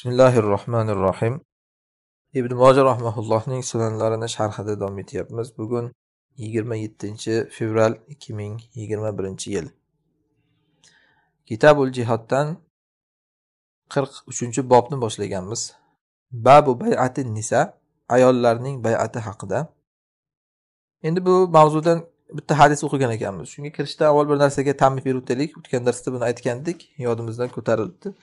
bismillahi rohmanir rohim ibn mojir rahmaullohning sunanlarini sharhida davom etyapmiz bugun yigirma yettinchi fevral ikki ming yigirma birinchi yil kitabul jihoddan qirq uchinchi bobni boshlaganmiz babu bayati nisa ayollarning bayati haqida endi bu mavzudan bitta hadis o'qigan ekanmiz shunga kirishdan avval bir narsaga tanbif berib o'taylik o'tgan darsda buni aytgandik yodimizdan ko'tarilibdi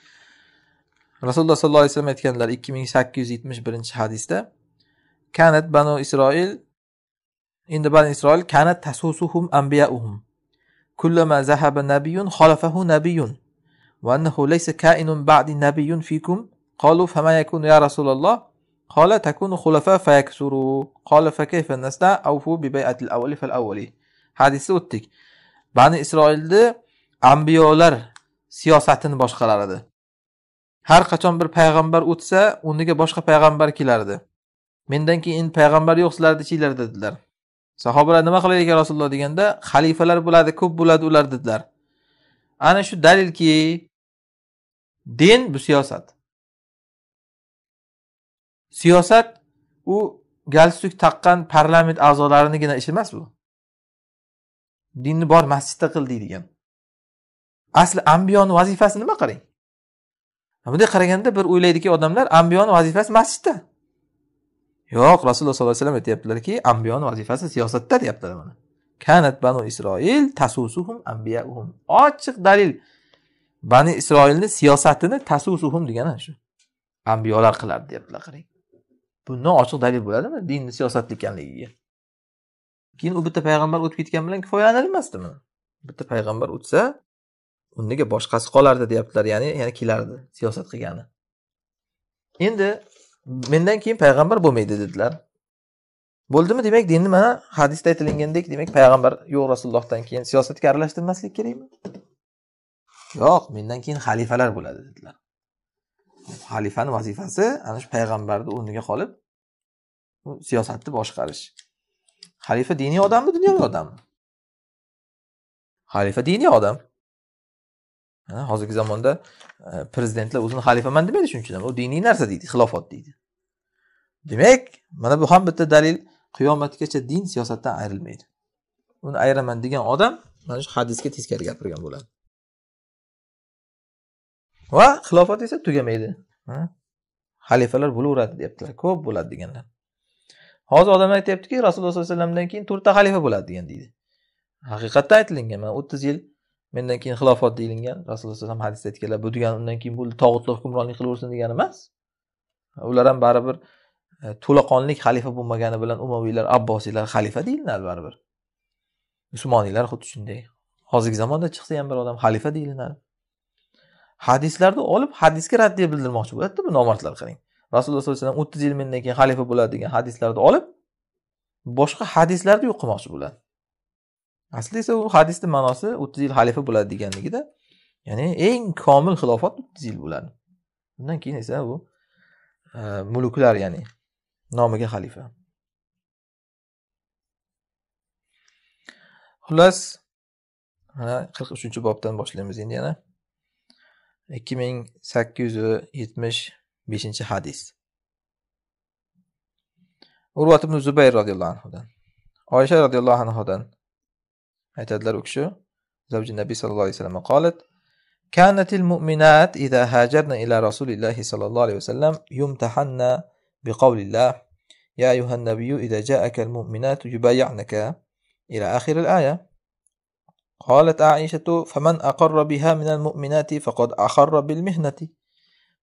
rasululloh sollallohu alayhi vasallam aytganlar ikki ming sakkiz yuz yetmish birinchi hadisda kanat banu isroil endi banu isroil kanat tasusuhum ambiyauhum kullama zahaba nabiyun xolafahu nabiyun ba'di ليس fikum qalu fama yakunu ya فما qala takunu رسول الله قال تكون خلفاء فيكسروا قال bi نصنع al-awwali الأول awwali hadisda o'tdik bani isroilni ambiyolar siyosatini edi har qachon bir payg'ambar o'tsa o'rniga boshqa payg'ambar kelardi mendan keyin endi payg'ambar yo'q sizlarni ichinglar dedilar sahobalar nima qilar ekan rasululloh deganda xalifalar bo'ladi ko'p bo'ladi ular dedilar ana shu dalilki din bu siyosat siyosat u galstuk taqqan parlament a'zolarinigina ish emas bu dinni bor masjidda qil deydigan asli ambiyoni vazifasi nima qarang bunday qaraganda bir o'ylaydiki odamlar ambiyoni vazifasi masjidda yo'q rasululloh sollallohu alayhi vasallam aytyaptilarki ambiyoni vazifasi siyosatda deyaptilar mana kanat banu isroil tasusuhum ambiyauhum ochiq dalil bani isroilni siyosatini tasusuhum degani shu ambiyolar qiladi deyaptilar qarang bundan ochiq dalil bo'ladimi dinni siyosatli ekanligiga keyin u bitta payg'ambar o'tib ketgani bilan kifoyalanilmasdi mana bitta payg'ambar o'tsa undaga boshqasi qolardi deyaptilar ya'ni yana kelardi siyosat qilgani endi mendan keyin payg'ambar bo'lmaydi dedilar bo'ldimi demak dinni mana hadisda aytilgandek demak payg'ambar yo'q rasulullohdan keyin siyosatga aralashtirmaslik kerakmi yo'q mendan keyin xalifalar bo'ladi dedilar xalifani vazifasi ana shu payg'ambarni o'rniga qolib siyosatni boshqarish xalifa diniy odammi dunyoviy odammi xalifa diniy odam hozirgi zamonda e, prezidentlar o'zini xalifaman demaydi shuning uchun u diniy narsa deydi xilofat deydi demak mana bu ham bitta dalil qiyomatgacha din siyosatdan ayrilmaydi uni ayiraman degan odam mana shu hadisga teskari gapirgan bo'ladi va xilofat esa tugamaydi xalifalar bo'laveradi deyaptilar ko'p bo'ladi deganlar hozir odam aytyaptiki rasululloh sollallohu alayhi vasallamdan keyin to'rtta xalifa bo'ladi degan deydi haqiqatda aytilingan mana o'ttiz yil mendan keyin xilofat deyilgan rasululloh alayhi vasallam hadisda aytganlar bu degani undan keyin bu tog'utlar hukmronlik qilaversin degani emas ular ham baribir e, to'laqonlik xalifa bo'lmagani bilan umaviylar abbosiylar xalifa deyilinadi baribir musulmoniylar xuddi shunday hozirgi zamonda chiqsa ham bir odam xalifa deyilinadi hadislarni olib hadisga raddiya bildirmoqchi bo'ladida bu nomardlar qarang rasululloh sollallohu alayhi vasallam o'ttiz yil mendan keyin xalifa bo'ladi degan hadislarni olib boshqa hadislarni yo'q qilmoqchi bo'ladi asli esa u hadisni ma'nosi o'ttiz yil xalifa bo'ladi deganligida ya'ni eng komil xilofat o'ttiz yil bo'ladi undan keyin esa u e, muluklar ya'ni nomiga xalifa xullas qirq uchinchi bobdan boshlaymiz endi yana ikki ming sakkiz yuz yetmish beshinchi hadis urvat ibn zubayr roziyallohu anhudan oysha roziyallohu anhudan aytadilar u kishi zavji nabiy sallallohu alayhi vasallam qolat كانت المؤمنات إذا هاجرن إلى رسول الله صلى الله عليه وسلم يمتحن بقول الله يا أيها النبي إذا جاءك المؤمنات يبايعنك إلى آخر الآية قالت عائشة فمن أقر بها من المؤمنات فقد أخر بالمهنة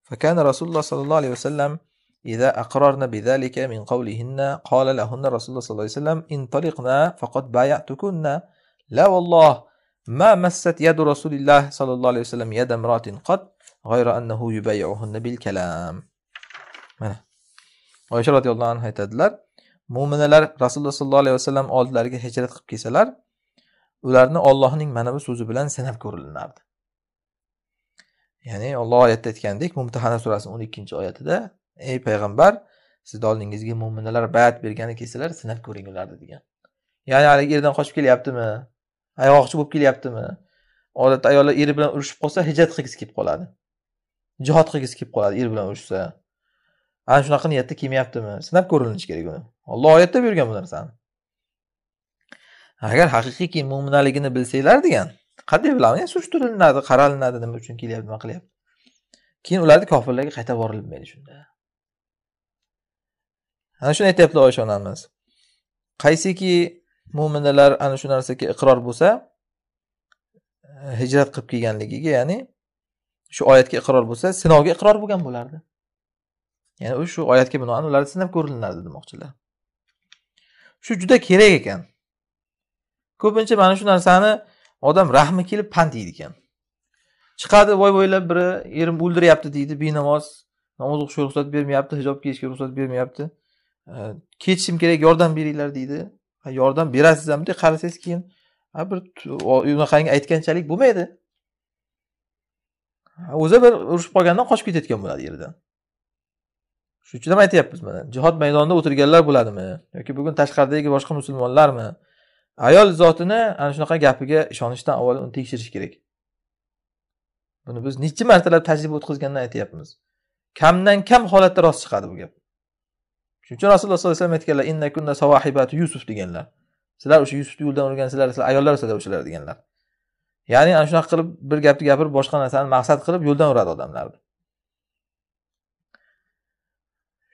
فكان رسول الله صلى الله عليه وسلم إذا أقررن بذلك من قولهن قال لهن رسول الله صلى الله عليه وسلم انطلقنا فقد بايعتكن La valloh ma massat yadu Rasulillah sallallohu alayhi vasallam yada imratin qat g'ayra annahu yubayyi'uhunna bil kalam. Mana. Oysha roziyallohu anhu aytadilar, mo'minalar Rasululloh sallallohu alayhi vasallam oldilariga hijrat qilib kelsalar, ularni Allohning mana bu so'zi bilan sinab ko'rilinardi. Ya'ni Alloh oyatda aytgandek, Mumtahana surasining 12-oyatida, ey payg'ambar, sizni oldingizga mo'minalar bayat bergani kelsalar, sinab ko'ring ularni degan. Ya'ni hali yerdan qochib kelyaptimi? ayg'oqchi bo'lib kelyaptimi odatda ayollar eri bilan urushib qolsa hijrat qilgisi kelib qoladi jihod qilgisi kelib qoladi er bilan urushsa ana shunaqa niyatda kelmayaptimi sinab ko'rilishi kerak uni olloh oyatda buyurgan bu narsani agar haqiqiyki mo'minaligini bilsanglar degan qanday bilamiz surishtiriladi qaralinadi nima uchun kelyapti nima qilyapti keyin ularni kofirlarga qayta borilmaydi shunda ana shuni aytyapti oysha onamiz qaysiki mo'minalar ana shu narsaga iqror bo'lsa hijrat qilib kelganligiga ya'ni shu oyatga iqror bo'lsa sinovga iqror bo'lgan bo'lardi ya'ni u shu oyatga binoan ularni sinab ko'rilinadi demoqchilar shu juda kerak ekan ko'pincha mana shu narsani odam rahmi kelib pand yeydi ekan chiqadi voy voylab biri erim o'ldiryapti deydi benamoz namoz o'qishga ruxsat bermayapti hijob kiyishga ruxsat bermayapti ketishim kerak yordam beringlar deydi yordam berasiz ham deb qarasangiz keyin bir unaqangi aytganchalik bo'lmaydi o'zi bir urushib qolgandan qochib ketayotgan bo'ladi yerdan shuning uchun ham aytyapmiz mana jihod maydonida o'tirganlar bo'ladimi yoki bugun tashqaridagi boshqa musulmonlarmi ayol zotini ana shunaqa gapiga ishonishdan avval uni tekshirish kerak buni biz necha martalab tajriba o'tkazgandan aytyapmiz kamdan kam holatda rost chiqadi bu gap shuning uchun rasululloh sallallohu alayhi vasallam aytganlar inna kunna yusuf deganlar sizlar o'sha yusufni yo'lidan o'rgansizlar sizlar ayollar sizlar o'shalar deganlar ya'ni ana shunaqa qilib bir gapni gapirib boshqa narsani maqsad qilib yo'ldan uradi odamlarni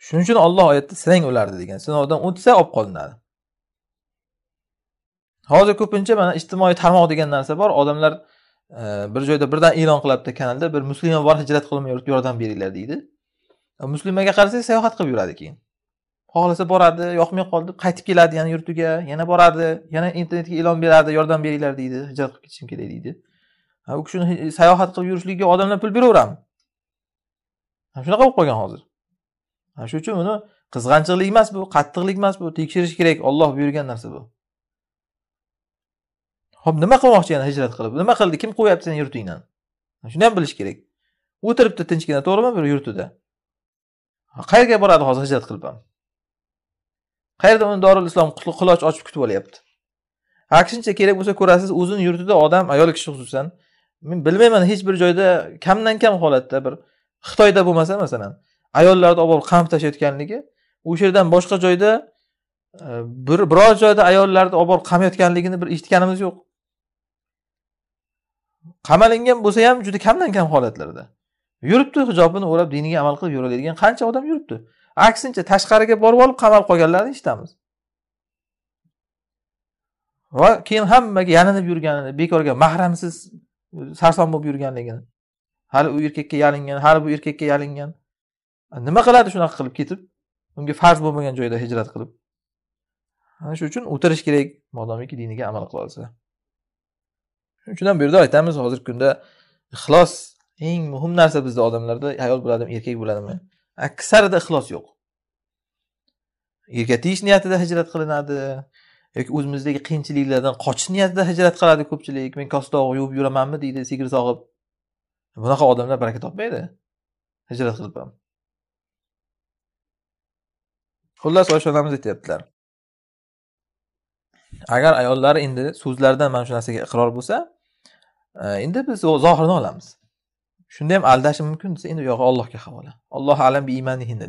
shuning uchun olloh oyatda sinang ularni degan sinovdan o'tsa olib qolinadi hozir ko'pincha mana ijtimoiy tarmoq degan narsa bor odamlar e, bir joyda birdan e'lon qilyapti kanalda bir muslima bor hijrat qilib yordam beringlar deydi e, muslimaga qarasangiz sayohat qilib yuradi keyin xohlasa boradi yoqmay qoldi qaytib keladi yana yurtiga yana boradi yana internetga e'lon beradi yordam beringlar deydi hijrat qilib ketishim kerak deydi u kishini sayohat qilib yurishligiga odamlar pul mana shunaqa bo'lib qolgan hozir mana shuning uchun buni qizg'anchiqlik emas bu qattiqlik emas bu tekshirish kerak olloh buyurgan narsa bu ho'p nima qilmoqchi yana hijrat qilib nima qildi kim qo'yapti seni yurtingdan shuni ham bilish kerak o'tiribdi tinchgina to'g'rimi bir yurtida qayerga boradi hozir hijrat qilib ham qayerda uni dorul islom quloch ochib kutib olyapti aksincha kerak bo'lsa ko'rasiz o'zini yurtida odam ayol kishi xususan men bilmayman hech bir joyda kamdan kam holatda bir xitoyda bo'lmasa masalan ayollarni olib qamib tashlayotganligi o'sha yerdan boshqa joyda e, bir biror joyda ayollarni olib borib qamayotganligini bir eshitganimiz yo'q qamalingan bo'lsa ham juda kamdan kam holatlarda yuribdi hijobini o'rab diniga amal qilib yuraveradigan qancha odam yuribdi aksincha tashqariga borib olib qamalib qolganlarni eshitamiz va keyin hammaga yalinib yurganini bekorga mahramsiz sarson bo'lib yurganligini hali u erkakka yalingan hali bu erkakka yalingan nima qiladi shunaqa qilib ketib unga farz bo'lmagan joyda hijrat qilib ana shuning uchun o'tirish kerak modomiki diniga amal qila olsa shuning uchun ham bu yerda aytamiz hozirgi kunda ixlos eng muhim narsa bizda odamlarda ayol bo'ladimi erkak bo'ladimi aksarida ixlos yo'q tiyish niyatida hijrat qilinadi yoki o'zimizdagi qiyinchiliklardan qochish niyatida hijrat qiladi ko'pchilik men kosdog'i yuvib yuramanmi deydi sigir sog'ib bunaqa odamlar baraka topmaydi hijrat qilib ham xullas oysha onamiz aytyaptilar agar ayollari endi so'zlaridan mana shu narsaga iqror bo'lsa endi biz zohirini olamiz shunda ham aldashi mumkin desa endi u yog'i allohga havola alloh alam bi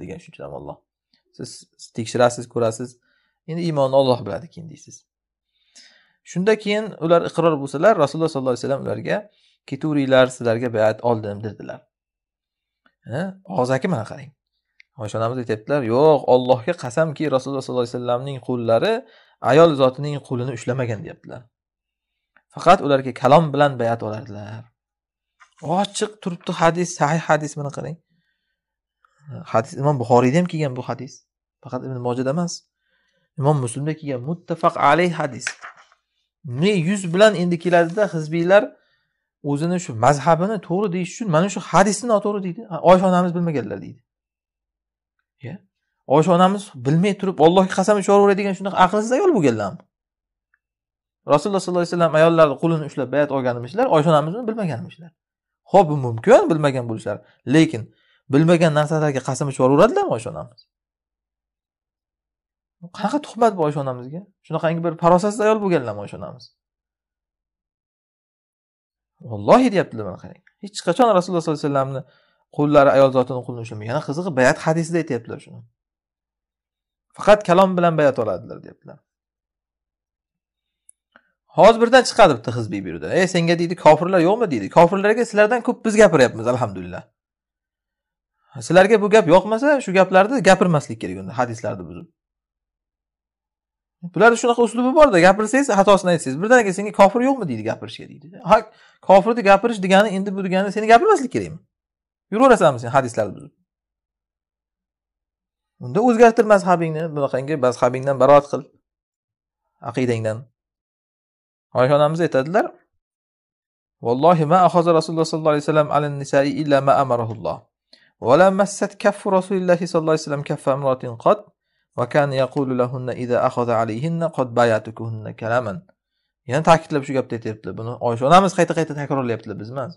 degan tushunchada olloh siz tekshirasiz ko'rasiz endi iymonni olloh biladi keyin deysiz shunda keyin ular iqror bo'lsalar rasululloh sollallohu alayhi vasallam ularga keturinglar sizlarga bayat oldim dedilar og'zaki mana qarang oysha onamiz aytyaptilar yo'q ollohga qasamki rasululloh sollallohu alayhi vasallamning qo'llari ayol zotining qo'lini ushlamagan deyaptilar faqat ularga kalom bilan bayat olardilar ochiq turibdi hadis sahih hadis buni qarang hadis imom buxoriyda ham kelgan bu hadis faqat ibn mojada emas imom muslimda kelgan muttafaq alayh hadis ne yuz bilan endi keladida hizbiylar o'zini shu mazhabini to'g'ri deyish uchun mana shu hadisni noto'g'ri deydi oysha onamiz bilmaganlar deydi oysha onamiz bilmay turib ollohga qasam ichaveradigan shunaqa aqlsiz ayol bo'lganlarmi rasululloh sollallohu alayhi vasallam ayollarni qo'lini ushlab bayat olganmishlar oysha onamizni bilmaganmishlar ho'p mumkin bilmagan bo'lishlari lekin bilmagan narsalarga qasam ichib yuboradilarmi oysha onamiz qanaqa tuhmat bu oysha onamizga shunaqangi bir farosatsiz ayol bo'lganlarmi oysha onamiz vallohi deyaptilar mana qarang hech qachon rasululloh sollallohu alayhi vasallamni qo'llari ayol zotini qo'lini ushlamagan yana qizig'i bayat hadisida aytyaptilar shuni faqat kalom bilan bayat oladilar deyaptilar hozir birdan chiqadi bitta hizbiy bu ey e senga deydi kofirlar yo'qmi deydi kofirlarga sizlardan ko'p biz gapiryapmiz alhamdulillah sizlarga bu gap yoqmasa shu gaplarni gapirmaslik kerak unda hadislarni buzib bularni shunaqa uslubi borda gapirsangiz xatosini aytsangiz birdaniga senga kofir yo'qmi deydi gapirishga deydi ha kofirni gapirish degani endi bu degani seni gapirmaslik kerakmi yuraverasanmi sen hadislarni buzib unda o'zgartir mazhabingni bunaqangi mazhabingdan baroat qil aqidangdan oysha onamiz aytadilar vallohi ma ahoza rasululloh sollallohu alayhi vasallam alin nisai illa ma amarahulloh ولا مست massat kaffu الله صلى alayhi vasallam وسلم كف امرأة قد وكان يقول لهن إذا أخذ عليهن قد بايعتكهن كلاما yana ta'kidlab shu gapni aytyaptilar buni oysha onamiz qayta qayta takrorlayaptilar biz emas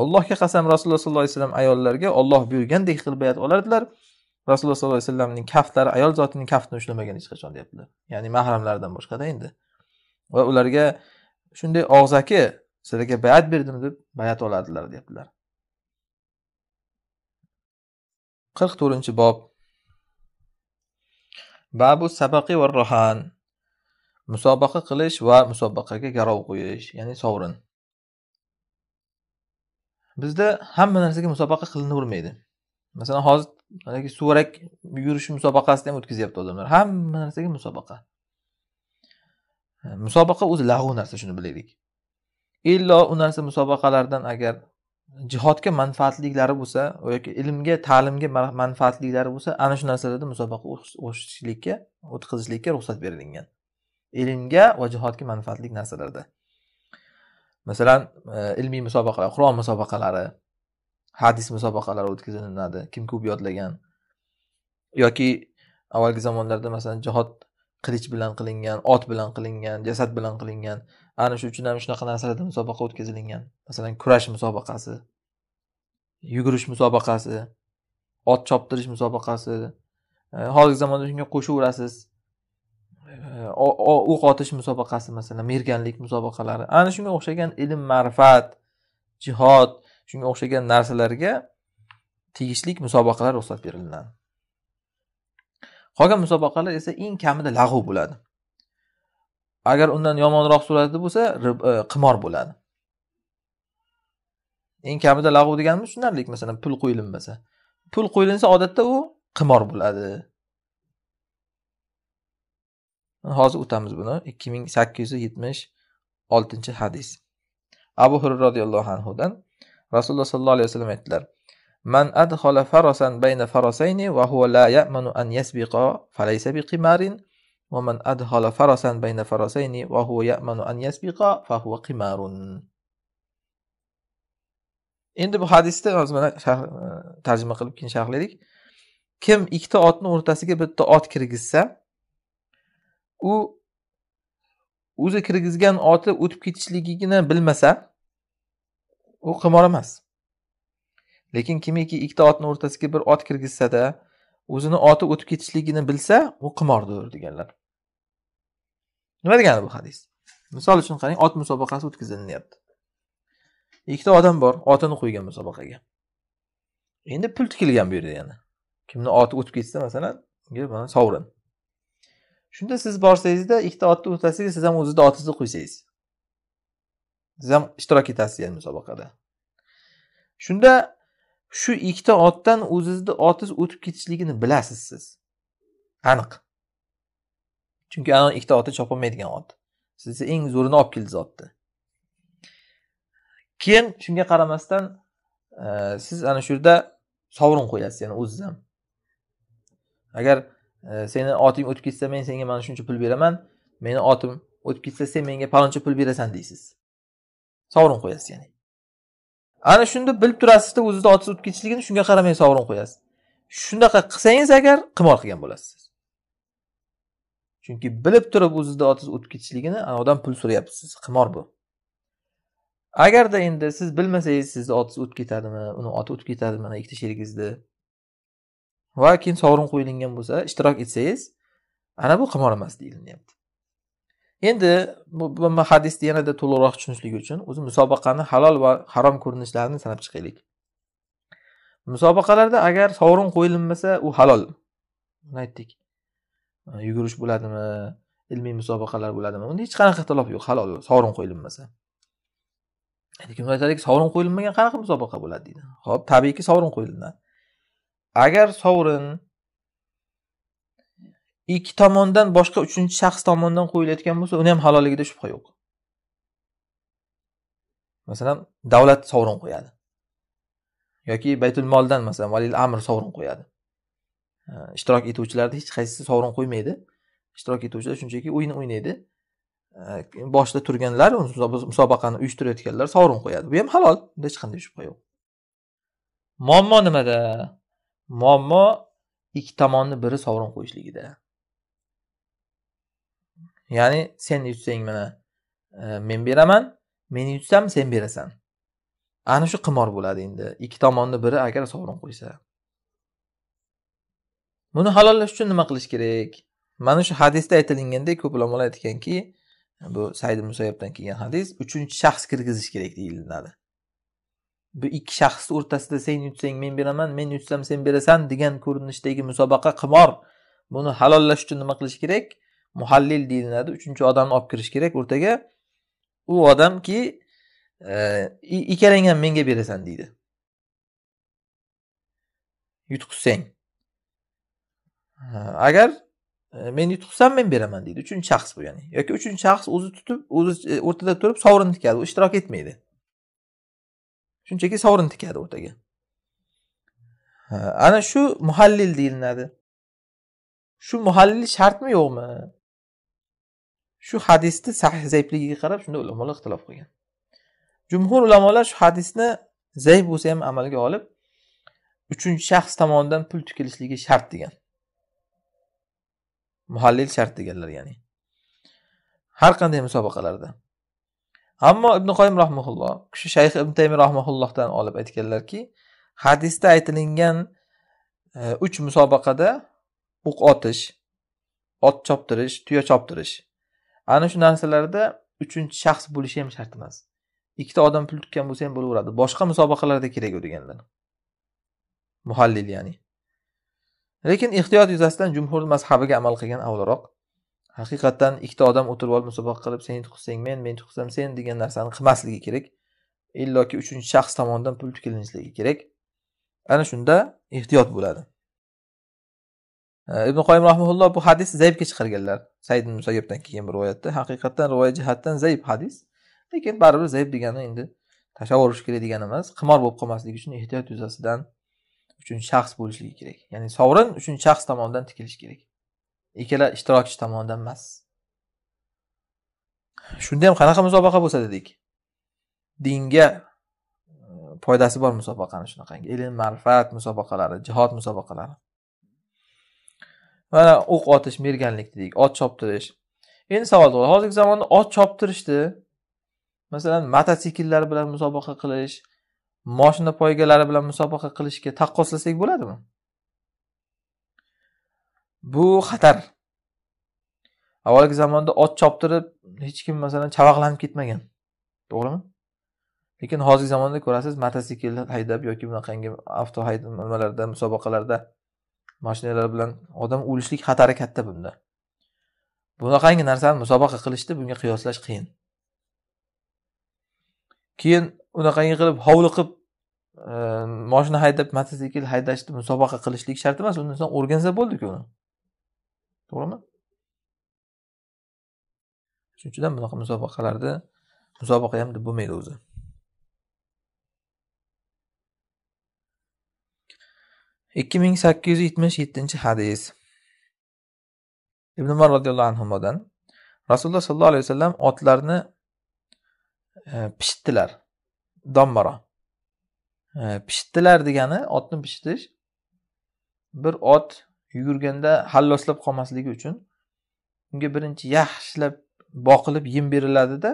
allohga qasam rasululloh sollallohu alayhi vasallam ayollarga olloh buyurgandek qilib bayat olardilar rasululloh sollallohu alayhi vasallamning kaftlari ayol zotining kaftini ushlamagan hech qachon deyaptilar ya'ni mahramlaridan boshqada endi va ularga shunday og'zaki sizlarga bayat berdim deb bayat oladilar deyaptilar qirq to'rtinchi bob babu sabaqi va rohan musobaqa qilish va musobaqaga garov qo'yish ya'ni sovrin bizda hamma narsaga musobaqa qilinavermaydi masalan hozir suvarak yurish musobaqasini ham o'tkazyapti odamlar hamma narsaga musobaqa musobaqa o'zi lag'u narsa shuni bilaylik illo u narsa musobaqalardan agar jihodga manfaatliklari bo'lsa yoki ilmga ta'limga manfaatliklari bo'lsa ana shu narsalarda musobaqa o'tkazishlikka o'tkazishlikka ruxsat berilgan ilmga va jihodga manfaatli narsalarda masalan e, ilmiy musobaqalar qur'on musobaqalari hadis musobaqalari o'tkazilinadi kim ko'p yodlagan yoki avvalgi zamonlarda masalan jihod qilich bilan qilingan ot bilan qilingan jasad bilan qilingan ana shu uchun ham shunaqa narsalarda musobaqa o'tkazilgan masalan kurash musobaqasi yugurish musobaqasi ot choptirish musobaqasi e, hozirgi zamonda shunga qo'shaverasiz e, o'q otish musobaqasi masalan merganlik musobaqalari ana shunga o'xshagan ilm ma'rifat jihod shunga o'xshagan narsalarga tegishli musobaqalar ruxsat berilgan qolgan musobaqalar esa eng kamida lag'u bo'ladi agar undan yomonroq suratda bo'lsa e, qimor bo'ladi eng kamida lag'u deganimiz tushunarli masalan pul qo'yilinmasa pul qo'yilinsa odatda u qimor bo'ladi hozir o'tamiz buni ikki ming sakkiz yuz yetmish oltinchi hadis abu hurra roziyallohu anhudan rasululloh sollallohu alayhi vasallam aytdilar Man adkhala farasan bayna farasayni va huwa la ya'manu an yasbiqa falaysa biqimarin va man adkhala farasan bayna farasayni va huwa ya'manu an yasbiqa fa huwa qimarun. Endi bu hadisni hozir mana tarjima qilib keyin sharhlaylik Kim ikkita otni o'rtasiga bitta ot kirgizsa, u o'zi kirgizgan oti o'tib ketishligini bilmasa, u qimor emas. lekin kimiki ikkita otni o'rtasiga bir ot kirgizsada o'zini oti o'tib ketishligini bilsa u qimordir deganlar nima degani bu hadis misol uchun qarang ot musobaqasi o'tkazilyapti ikkita odam bor otini qo'ygan musobaqaga endi pul tikilgan bu yerda yana kimni oti o'tib ketsa masalan mana sovrin shunda siz borsangizda ikkita otni o'rtasiga siz ham o'zizni otingizni qo'ysangiz siz ham ishtirok etasiz yani musobaqada shunda shu ikkita otdan o'zingizni otingiz o'tib ketishligini bilasiz siz aniq chunki ana ikkita otni chopilmaydigan ot siz esa eng zo'rini olib keldingiz otni keyin shunga qaramasdan e, siz ana shu yerda sovrin qo'yasiz yana o'ziz ham agar e, seni oting o'tib ketsa men senga mana shuncha pul beraman meni otim o'tib ketsa sen menga paloncha pul berasan deysiz sovrin qo'yasiz ya'ni ana shunda bilib turasizda o'zizni otiz o'tib ketishligini shunga qaramay sovrin qo'yasiz shunaqa qilsangiz agar qimor qilgan bo'lasiz chunki bilib turib o'zizni otiz o'tib ketishligini odam pul so'rayapsiz qimor bu agarda endi siz bilmasangiz sizni otiz o'tib ketadimi uni oti o'tib ketadi mana ikkita sherigingizni va keyin sovrin qo'yilgan bo'lsa ishtirok etsangiz ana bu qimor emas deyilyapti endi bu hadisni yanada to'liqroq tushunishlik uchun o'zi musobaqani halol va harom ko'rinishlarini sanab chiqaylik musobaqalarda agar sovrin qo'yilinmasa u halol buni aytdik yugurish bo'ladimi ilmiy musobaqalar bo'ladimi unda hech qanaqa ixtilof yo'q halol sovrin qo'yilinmasa lekin aytadiki sovrin qo'yilmagan qanaqa musobaqa bo'ladi deydi ho'p tabiiyki sovrin qo'yilinadi agar sovrin ikki tomondan boshqa uchinchi shaxs tomonidan qo'yilayotgan bo'lsa uni ham halolligida shubha yo'q masalan davlat sovrin qo'yadi yoki baytul moldan masalan valil amr sovrin qo'yadi ishtirok etuvchilarni hech qaysisi sovrin qo'ymaydi ishtirok etuvchilar shunchaki o'yin o'ynaydi boshida turganlar musobaqani uyushtirayotganlar sovrin qo'yadi bu ham halol bunda hech qanday shubha yo'q muammo nimada muammo ikki tomonni biri sovrin qo'yishligida ya'ni sen yutsang mana e, men beraman men yutsam sen berasan ana shu qimor bo'ladi endi ikki tomonni biri agar sovrin qo'ysa buni halollash uchun nima qilish kerak mana shu hadisda aytilingandek ko'p ulamolar aytganki bu said musayyabdan kelgan hadis uchinchi shaxs kirgizish kerak deyiladi bu ikki shaxs o'rtasida sen yutsang men beraman men yutsam sen berasan degan ko'rinishdagi musobaqa qimor buni halollash uchun nima qilish kerak muhallil deyiladi uchinchi odamni olib kirish kerak o'rtaga u odamki e, ikkalangni ham menga berasan deydi yutqizsang agar e, men yutqizsam men beraman deydi uchinchi shaxs bu ya'ni yoki uchinchi shaxs o'zi tutib o'zi e, o'rtada turib sovrin tikadi u ishtirok etmaydi shunchaki sovrin tikadi o'rtaga ana shu muhallil deyiladi shu muhallil shartmi yo'qmi shu hadisni sahih zaifligiga qarab shunda ulamolar ixtilof qilgan jumhur ulamolar shu hadisni zaif bo'lsa ham amalga olib uchinchi shaxs tomonidan pul tikilishligi shart degan muhallil shart deganlar ya'ni har qanday musobaqalarda ammo ibn qoyim rahmaulloh kishi shayx ibn taymi rahmaullohdan olib aytganlarki hadisda aytilingan e, uch musobaqada o'q otish ot choptirish tuya choptirish ana shu narsalarda uchinchi shaxs bo'lishi ham shart emas ikkita odam pul tutgan bo'lsa ham bo'laveradi boshqa musobaqalarda kerak u deganlar muhallil ya'ni lekin ehtiyot yuzasidan jumhur mazhabiga amal qilgan avvalroq haqiqatdan ikkita odam o'tirib olib musobaqa qilib sen yutqizsang men men yutqizsam sen degan narsani qilmasligi kerak illoki uchinchi shaxs tomonidan pul tikilishligi kerak ana shunda ehtiyot bo'ladi Э, ibn qoyim rahmaulloh bu hadis zaybga chiqarganlar said musayyobdan kelgan rivoyatda haqiqatdan rivoyat jihatdan zaif hadis lekin baribir zaif degani endi tashlab yuborish kerak degani emas qimor bo'lib qolmasligi uchun ehtiyot yuzasidan uchinchi shaxs bo'lishligi kerak ya'ni sovrin uchinchi shaxs tomonidan tikilishi kerak ikkala ishtirokchi tomonidan emas shunda ham qanaqa musobaqa bo'lsa dedik dinga e, foydasi bor musobaqani shunaqangi ilm ma'rifat musobaqalari jihod musobaqalari mana o'q otish merganlik dedik ot choptirish endi savol tug'iladi hozirgi zamonda ot choptirishni masalan mototsikllar bilan musobaqa qilish moshina poygalari bilan musobaqa qilishga taqqoslasak bo'ladimi bu xatar avvalgi zamonda ot choptirib hech kim masalan chavaqlanib ketmagan to'g'rimi lekin hozirgi zamonda ko'rasiz mototsikl haydab yoki bunaqangi avto nimalarda musobaqalarda mashinalar bilan odam o'lishlik xatari katta bunda bunaqangi narsani musobaqa qilishni bunga qiyoslash qiyin keyin unaqangi qilib hovliqib e, moshina haydab mototsikl haydashni musobaqa qilishlik shart emas uni inson o'rgansa bo'ldiku uni to'g'rimi shuning uchun ham bunaqa musobaqalarda musobaqa ham deb bo'lmaydi o'zi 2877 hadis ibn umar roziyallohu anhudan rasululloh sollallohu alayhi vasallam otlarni e, pishitdilar dombaro e, pishitdilar degani otni pishitish bir ot yugurganda halloslab qolmasligi uchun unga birinchi yaxshilab boqilib yem beriladida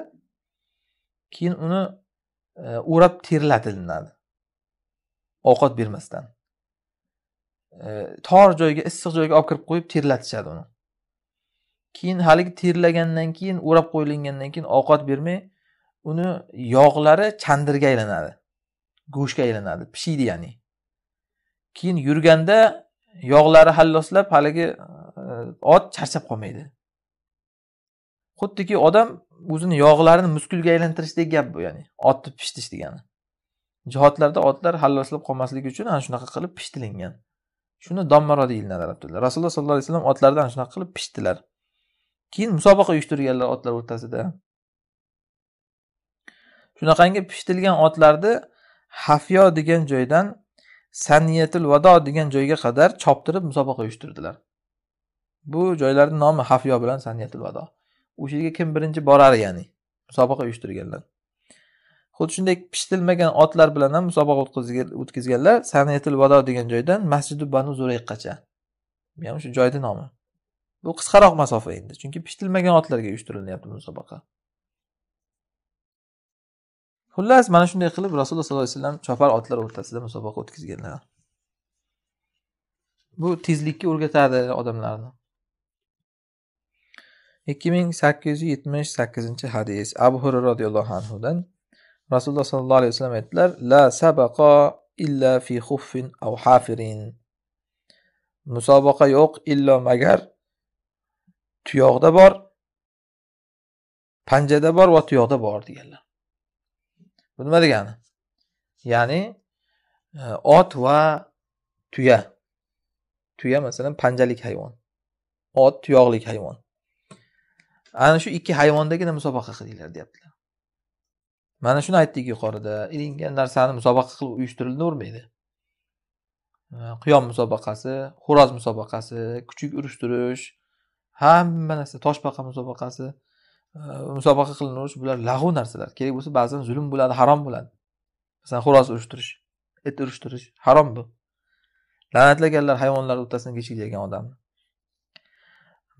keyin uni e, o'rab e, terlatilinadi ovqat bermasdan E, tor joyga issiq joyga olib kirib qo'yib terlatishadi uni keyin haligi terlagandan keyin o'rab qo'yilgandan keyin ovqat bermay uni yog'lari chandirga aylanadi go'shtga aylanadi pishiydi ya'ni keyin yurganda yog'lari halloslab haligi e, ot charchab qolmaydi xuddiki odam o'zini yog'larini muskulga aylantirishdek gap bu ya'ni otni pishitish degani jihodlarda otlar halloslab qolmasligi uchun ana shunaqa qilib pishitilingan shuni dommaro deyiladi arab tilida rasululloh sollallohu alayhi vasallam otlardan shunaqa qilib pishdilar keyin musobaqa uyushtirganlar otlar o'rtasida shunaqangi pishitilgan otlarni hafyo degan joydan saniyatul vado degan joyga qadar choptirib musobaqa uyushtirdilar bu joylarni nomi hafyo bilan saniyatul vado o'sha yerga kim birinchi borar ya'ni musobaqa uyushtirganlar xuddi shunday pishitilmagan otlar bilan ham musobaqa o'tkazganlar sanatil vado degan joydan masjidi banu zurayqgacha bu ham shu joyni nomi bu qisqaroq masofa endi chunki pishitilmagan otlarga uyushtirilyapti musobaqa xullas mana shunday qilib rasululloh sollallohu alayhi vasallam chopar otlar o'rtasida musobaqa o'tkazganlar bu tezlikka o'rgatadi odamlarni ikki ming sakkiz yuz yetmish sakkizinchi hadis abu hurra roziyallohu anhudan rasululloh sollallohu alayhi vasallam aytdilar la sabaqa illa fi xuffin aw hafirin musobaqa yo'q illo magar tuyoqda bor panjada bor va tuyoqda bor deganlar bu nima degani ya'ni e, ot va tuya tuya masalan panjalik hayvon ot tuyoqlik hayvon ana shu ikki hayvondagina musobaqa qilinglar deyaptilar mana shuni aytdik yuqorida ilingan narsani musobaqa qilib uyushtirilavermaydi quyon musobaqasi xo'roz musobaqasi kuchuk urushtirish hamma narsa toshbaqa musobaqasi e, musobaqa qilinaverish bular lag'u narsalar kerak bo'lsa ba'zan zulm bo'ladi harom bo'ladi masalan xo'roz urushtirish it urushtirish harom bu la'natlaganlar hayvonlar o'rtasini kechiktirgan odamni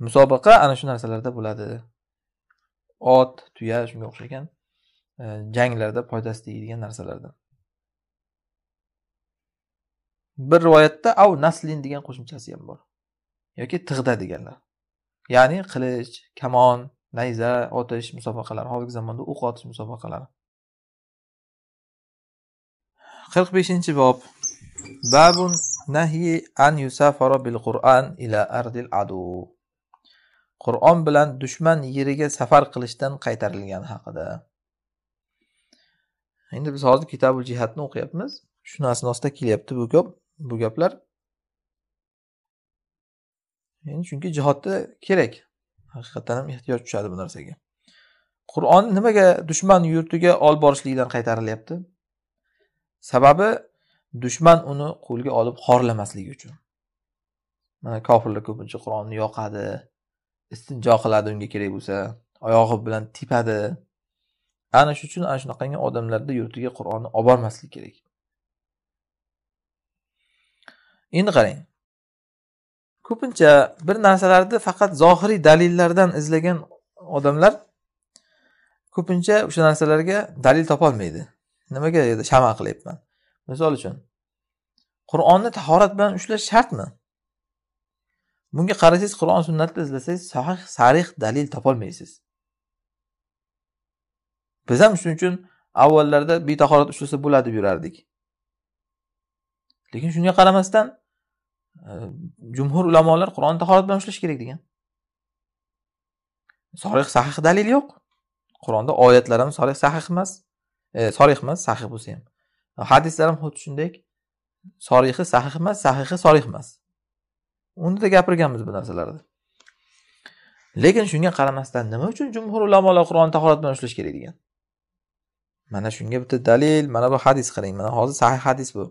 musobaqa ana shu narsalarda bo'ladi ot tuya shunga o'xshagan Э, janglarda foydasi tegadigan narsalardan bir rivoyatda av naslin degan qo'shimchasi ham bor yoki tig'da deganlar ya'ni qilich kamon nayza otish musobaqalari hozirgi zamonda o'q otish musobaqalari qirq beshinchi bob babun nahi an yusafara bil qur'an ila ardil adu qur'on bilan dushman yeriga safar qilishdan qaytarilgani haqida endi biz hozir kitobul jihatni o'qiyapmiz shuni asnosida kelyapti bu gap bu gaplar endi chunki jihodda kerak haqiqatdan ham ehtiyoj tushadi bu narsaga qur'on nimaga dushman yurtiga olib borishlikdan qaytarilyapti sababi dushman uni qo'lga olib xorlamasligi uchun mana kofirlar ko'pincha qur'onni yoqadi istinjo qiladi unga kerak bo'lsa oyog'i bilan tepadi ana shu uchun ana shunaqangi odamlarni yurtiga qur'onni olib bormaslik kerak endi qarang ko'pincha bir narsalarni faqat zohiriy dalillardan izlagan odamlar ko'pincha o'sha narsalarga dalil topolmaydi nimaga shama qilyapman misol uchun qur'onni tahorat bilan ushlash shartmi bunga qarasangiz qur'on sunnatni izlasangiz sahih sarih dalil topolmaysiz biz ham shuning uchun avvallarda betahorat ushlasa bo'ladi deb yurardik lekin shunga qaramasdan e, jumhur ulamolar qur'on tahorat bilan ushlash kerak degan sorih sahih dalil yo'q qur'onda oyatlar ham sorih sahih emas e, sorih emas sahih bo'lsa ham hadislar ham xuddi shunday sorihi sahih emas sahihi sorih emas unda gapirganmiz bu narsalarni lekin shunga qaramasdan nima uchun jumhur ulamolar qur'onni tahorat bilan ushlash kerak degan mana shunga bitta dalil mana bu hadis qarang mana hozir sahih hadis bu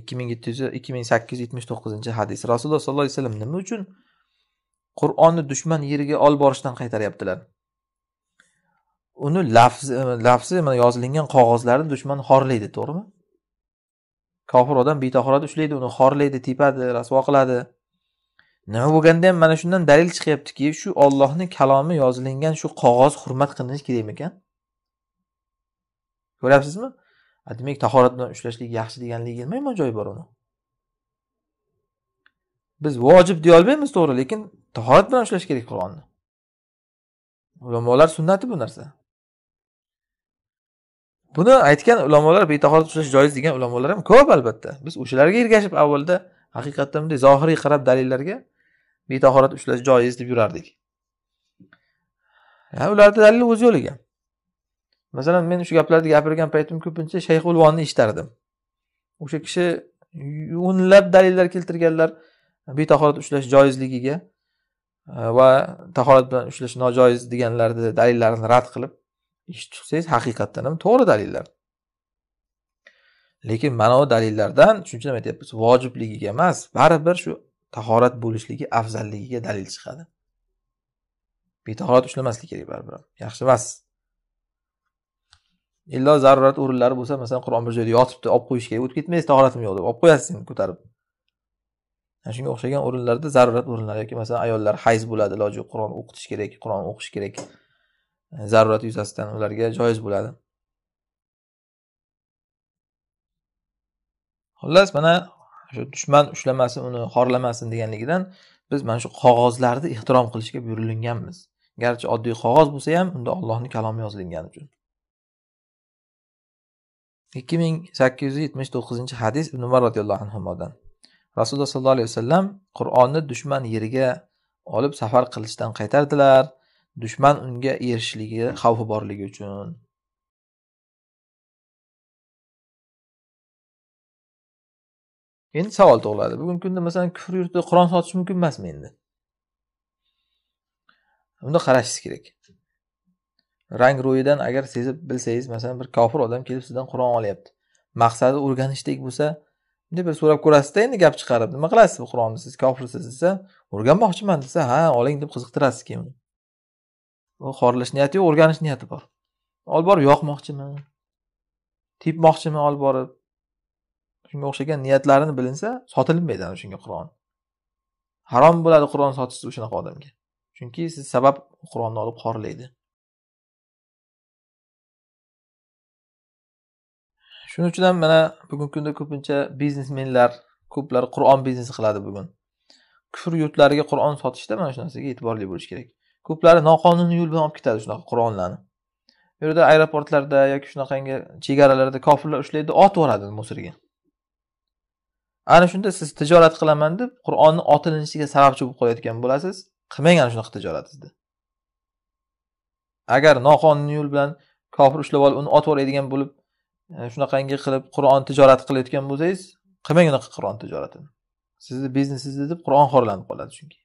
ikki ming yetti yuz ikki ming sakkiz yuz yetmish to'qqizinchi hadis rasululloh sollallohu alayhi vasallam nima uchun qur'onni dushman yeriga olib borishdan qaytaryaptilar uni lafzi lafzi mana yozilingan qog'ozlarni dushman xorlaydi to'g'rimi kofir odam betahorat ushlaydi uni xorlaydi tepadi rasvo qiladi nima bo'lganda ham mana shundan dalil chiqyaptiki shu ollohni kalomi yozilingan shu qog'oz hurmat qilinishi kerak ekan ko'ryapsizmi demak tahorat bilan ushlashlik yaxshi deganligi yigirma joyi bor uni biz vojib deyolmaymiz to'g'ri lekin tahorat bilan ushlash kerak qur'onni ulamolar sunnati bu narsa buni aytgan ulamolar betahorat ushlash joiz degan ulamolar ham ko'p albatta biz o'shalarga ergashib avvalda haqiqatda bunday zohiriy qarab dalillarga betahorat ushlash joiz deb yurardik ularni dalili o'z yo'liga masalan men shu gaplarni gapirgan paytim ko'pincha shayx ulvonni eshitardim o'sha kishi o'nlab dalillar keltirganlar betahorat ushlash joizligiga e, va tahorat bilan ushlash nojoiz deganlarni dalillarini rad qilib eshitib chiqsangiz haqiqatdan ham to'g'ri dalillar lekin mana bu dalillardan shuning uchun aytyapmiz vojibligiga emas baribir shu tahorat bo'lishligi afzalligiga dalil chiqadi betahorat ushlamaslik kerak baribir yaxshi emas illo zarurat o'rinlari bo'lsa masalan qur'on bir joyda yotibdi olib qo'yish kerak o'tib ketmaysiz tahoratim yo'q deb olib qo'yasiz endi ko'tarib shunga o'xshagan o'rinlarda zarurat o'rinlari yoki masalan ayollar hayz bo'ladi iloji yo'q qur'on o'qitish kerak qur'on o'qish kerak zarurat yuzasidan ularga joiz bo'ladi xullas mana shu dushman ushlamasin uni xorlamasin deganligidan biz mana shu qog'ozlarni ehtirom qilishga buyurilganmiz garchi oddiy qog'oz bo'lsa ham unda ollohni kalomi yozilgani uchun ikki ming sakkiz yuz yetmish to'qqizinchi hadis ibn umar roziyallohu anhudan rasululloh sollallohu alayhi vasallam qur'onni dushman yeriga olib safar qilishdan qaytardilar dushman unga erishishligi xavfi borligi uchun endi savol tug'iladi bugungi kunda masalan kufr yurtida qur'on sotish mumkin emasmi endi bunda qarashingiz kerak rang ro'yidan agar sezib bilsangiz masalan bir kofir odam kelib sizdan qur'on olyapti maqsadi o'rganishdek bo'lsa bunday bir so'rab ko'rasizda endi gap chiqarib nima qilasiz bu qur'onni siz kofirsiz desa o'rganmoqchiman desa ha oling deb qiziqtirasiz keyin uni u xorlash niyati yo'q o'rganish niyati bor olib borib yoqmoqchimi tepmoqchimi olib borib shunga o'xshagan niyatlarini bilinsa sotilmaydi ana shunga qur'on harom bo'ladi qur'on sotish o'shanaqa odamga chunki siz sabab qur'onni olib xorlaydi shuning uchun ham mana bugungi kunda ko'pincha biznesmenlar ko'plar qur'on biznesi qiladi bugun kufr yurtlariga qur'on sotishda mana shu narsaga e'tiborli bo'lish kerak ko'plari noqonuniy yo'l bilan olib ketadi shunaqa qur'onlarni bu yerda aeroportlarda yoki shunaqangi chegaralarda kofirlar ushlaydi otib yuboradi musirga ana shunda siz tijorat qilaman deb qur'onni otilishiga sababchi bo'lib qolayotgan bo'lasiz qilmang ana shunaqa tijorat agar noqonuniy yo'l bilan kofir ushlab olib uni otib yuboradigan bo'lib E, shunaqangi qilib qur'on tijorati qilayotgan bo'lsangiz qilmang unaqa qur'on tijoratini sizni biznesingiz deb qur'on xorlanib qoladi chunki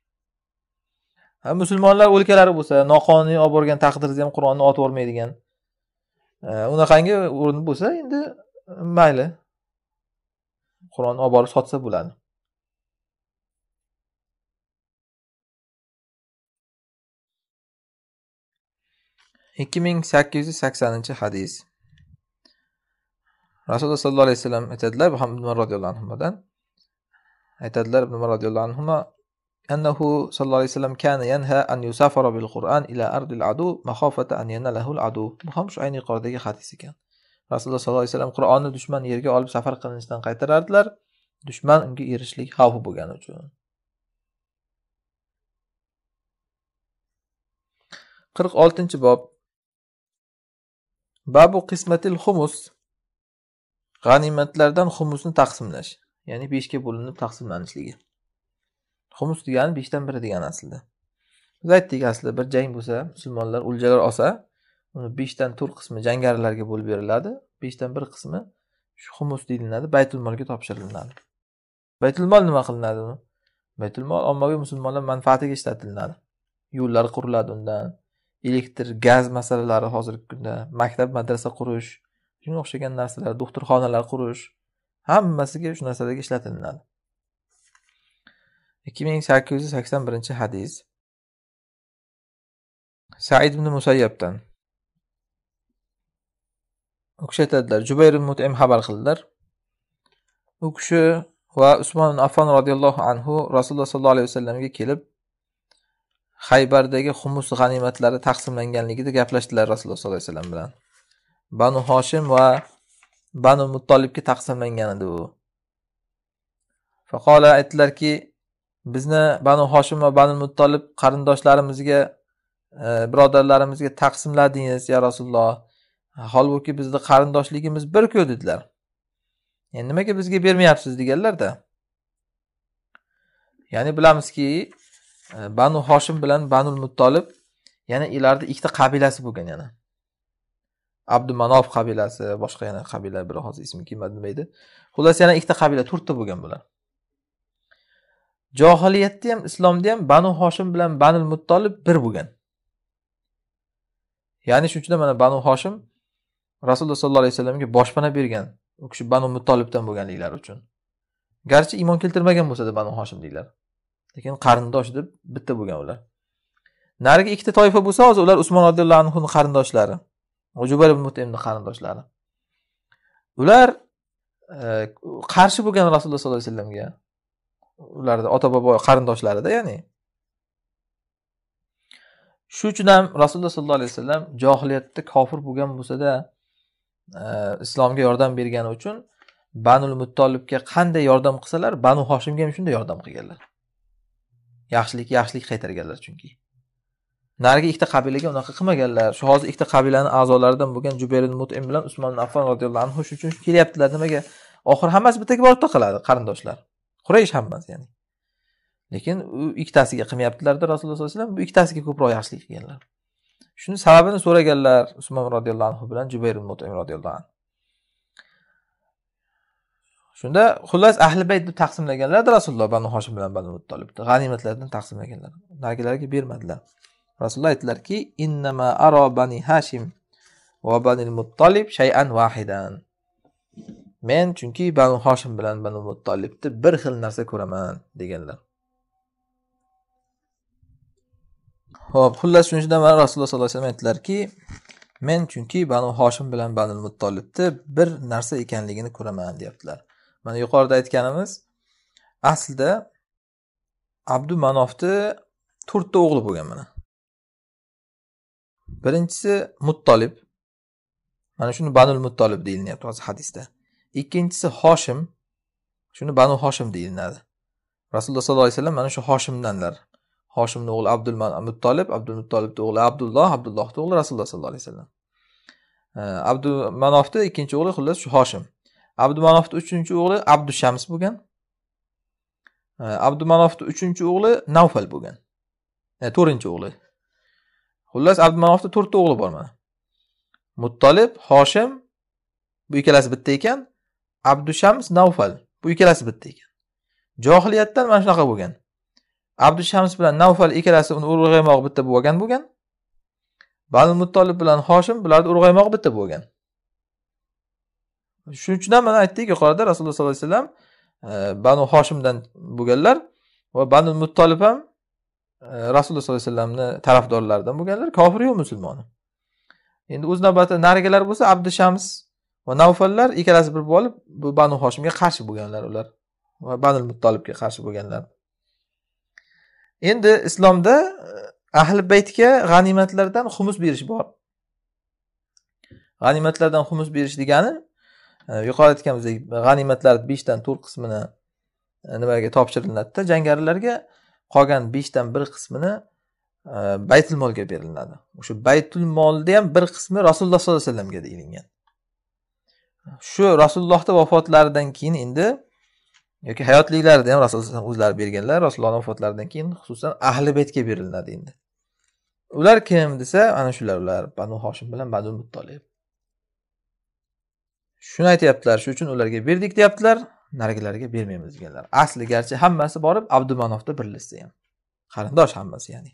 musulmonlar o'lkalari bo'lsa noqonuniy olib borgan taqdirda ham qur'onni otib yubormaydigan e, unaqangi o'rin bo'lsa endi mayli qur'onni olib borib sotsa bo'ladi ikki ming sakkiz yuz saksoninchi hadis rasululloh sollallohu alayhi vasallam aytadilar umar roziyallohu anhudan aytadilar ibn umar roziyallohu anhu annahu sallallohu alayhi vasallam kana yanha an yusafara bil qur'an ila ardil adu mahofata an yanalahul adu bu ham shu ayni yuqoridagi hadis ekan rasululloh sallallohu alayhi vasallam qur'onni dushman yerga olib safar qilinishdan qaytarardilar dushman unga erishishlik xavfi bo'lgani uchun qirq oltinchi bob babu qismatil xumus g'animatlardan xumusni taqsimlash ya'ni beshga bo'linib taqsimlanishligi xumus degani beshdan biri degani aslida biz aytdik aslida bir jang bo'lsa musulmonlar o'ljalar olsa uni beshdan to'rt qismi jangarilarga bo'lib beriladi beshdan bir qismi shu humus deyilinadi baytul molga topshiriladi baytul mol nima qilinadi uni baytul mol ommaviy musulmonlar manfaatiga ishlatilinadi yo'llar quriladi undan elektr gaz masalalari hozirgi kunda maktab madrasa qurish shunga o'xshagan narsalar doktorxonalar qurish hammasiga shu narsalarga ishlatilinadi ikki ming sakkiz yuz sakson birinchi hadis said ibn musayyabdan u kishi aytadilar jubayr mutim xabar qildilar u kishi va usmon afon roziyallohu anhu rasululloh sollallohu alayhi vasallamga kelib haybardagi xumus g'animatlari taqsimlanganligida gaplashdilar rasululloh sollallohu alayhi vasallam bilan banu hoshim va banu muttolibga taqsimlangan edi u faqola aytdilarki bizni banu hoshim va banu muttolib qarindoshlarimizga e, birodarlarimizga taqsimladingiz ya rasululloh holbuki bizni qarindoshligimiz bir ku dedilar yani nimaga bizga bermayapsiz deganlarda ya'ni bilamizki e, banu hoshim bilan banu muttolib yana ularni ikkita qabilasi bo'lgan yana abdumanof qabilasi boshqa yana qabila bir hozir ismi kelmadi nima edi xullas yana ikkita qabila to'rtta bo'lgan bular johiliyatda ham islomda ham banu hoshim bilan banul muttolib bir bo'lgan ya'ni shuning uchun mana banu hoshim rasululloh sollallohu alayhi vasallamga boshpana bergan u kishi banu muttolibdan bo'lganliklari uchun garchi iymon keltirmagan bo'lsada banu hoshimliklar lekin qarindosh deb bitta bo'lgan ular narigi ikkita toifa bo'lsa hozir ular usmon roziyallohu anhuni qarindoshlari mujubal ibn mutimni qarindoshlari ular e, qarshi bo'lgan rasululloh sollallohu alayhi vasallamga ularni ota bobo qarindoshlarida ya'ni shu uchun ham rasululloh sollallohu alayhi vasallam johiliyatda kofir bo'lgan bo'lsada e, islomga yordam bergani uchun banul muttolibga qanday yordam qilsalar banu hoshimga ham shunday yordam qilganlar yaxshilik yaxshilik qaytarganlar chunki narigi ikkita qabilaga unaqa qilmaganlar shu hozir ikkita qabilani a'zolaridan bo'lgan jubayrin mutim bilan usmon ibn affon roziyallohu anhu shuning uchun kelyaptilar nimaga oxir hammasi bittaga borib taqaladi qarindoshlar quraysh hammasi ya'ni lekin u ikkitasiga qilmayaptilarda rasululloh sallallohu alayhi vasallam bu ikkitasiga ko'proq yaxshilik qilganlar shuni sababini so'raganlar usmon roziyallohu anhu bilan jubayr mutim roziyallohu anhu shunda xullas ahli bayt deb taqsimlaganlarda rasululloh banu hoshim bilan banu muttolibni g'animatlardan taqsimlaganlar narigilarga bermadilar rasululloh aytdilarki innama aro bani hashim va banil muttolib shayan vahidan men chunki banu hoshim bilan banu muttolibni bir xil narsa ko'raman deganlar ho'p xullas shuning uchun mana rasululloh sollallohu alayhi vasallam aytdilarki men chunki banu hoshim bilan banu muttolibni bir narsa ekanligini ko'raman deyaptilar mana yuqorida aytganimiz aslida abdu manofni to'rtta o'g'li bo'lgan mana birinchisi muttolib mana shuni banul muttolib deyilyapti hozir hadisda ikkinchisi hoshim shuni banu hoshim deyilnadi rasululloh sollallohu alayhi vasallam mana shu hoshimdanlar hoshimni o'g'li abdul muttolib abdul muttolibni o'g'li abdulloh abdullohni o'g'li rasululloh sollallohu alayhi vasallam abdu manofni ikkinchi o'g'li xullas shu hoshim abdu manofni uchinchi o'g'li abdu shams bo'lgan abdu manofni uchinchi o'g'li navfal bo'lgan to'rtinchi o'g'li xullas abdumanofni to'rtta o'g'li bor mana muttolib hoshim bu ikkalasi bitta ekan abdushams navfal bu ikkalasi bitta ekan johiliyatdan mana shunaqa bo'lgan abdushams bilan navfal ikkalasi uni urg'aymoq bitta bo'lgan bo'lgan banu muttolib bilan hoshim bularni urg'aymoq bitta bo'lgan shuning uchun ham mana aytdik yuqorida rasululloh sollallohu alayhi vasallam e, banu hoshimdan bo'lganlar va banu muttolib ham rasululloh sollallohu alayhi vasallamni tarafdorlaridan bo'lganlar kofir yo musulmoni endi o'z navbatida narigilar bo'lsa abdushams va navfallar ikkalasi bir bo'lib bu banu hoshimga qarshi bo'lganlar ular va banul muttolibga qarshi bo'lganlar endi islomda e, ahli baytga g'animatlardan xumus berish bor g'animatlardan xumus berish degani e, yuqorida aytganimizdek g'animatlar beshdan to'rt qismini e, nimaga topshirilinadida jangarilarga qolgan beshdan bir qismini e, baytul molga berilinadi o'sha baytul molni ham bir qismi rasululloh sollallohu alayhi vasallamga deyilgan shu rasulullohni vafotlaridan keyin endi yoki hayotliklarida ham rasululloh o'zlari berganlar rasulullohni vafotlaridan keyin xususan ahli baytga berilinadi endi ular kim desa ana shular ular banu hoshim bilan banu muttolib shuni aytyaptilar shuning uchun ularga berdik deyaptilar narigilarga bermaymiz deganlar asli garchi hammasi borib abdumanofda birlashsa ham qarindosh hammasi ya'ni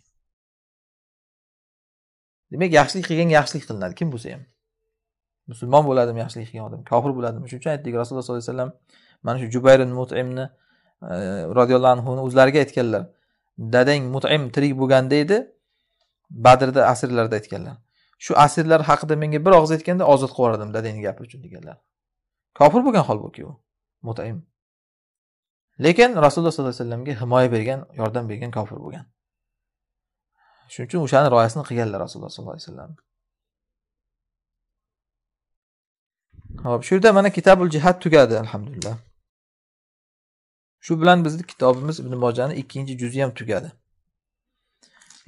demak yaxshilik qilgan yaxshilik qilinadi kim bo'lsa ham musulmon bo'ladimi yaxshilik qilgan odam kofir bo'ladimi shuning uchun aytdik rasululloh sollallohu alayhi vasallam mana shu jubayrin mutimni e, roziyallohu anhuni o'zlariga aytganlar dadang mutim tirik bo'lganda edi badrda asirlarda aytganlar shu asirlar haqida menga bir og'iz aytganda ozod qilib yubordim dadangni gapi uchun deganlar kofir bo'lgan holbuki u mutaim lekin rasululloh sollallohu alayhi vasallamga himoya bergan yordam bergan kofir bo'lgan shuning uchun o'shani rioyasini qilganlar rasululloh sollallohu alayhi vasallam hop shu yerda mana kitabul jihad tugadi alhamdulillah shu bilan bizni kitobimiz ibn mojani ikkinchi juzi ham tugadi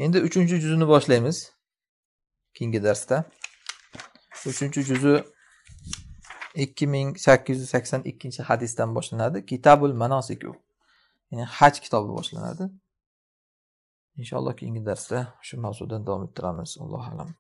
endi uchinchi juzini boshlaymiz keyingi darsda uchinchi juzi ikki ming sakkiz yuz sakson ikkinchi hadisdan boshlanadi kitabul manosiku ya'ni haj kitobi boshlanadi inshaalloh keyingi darsda shu mavzudan davom ettiramiz allohu alam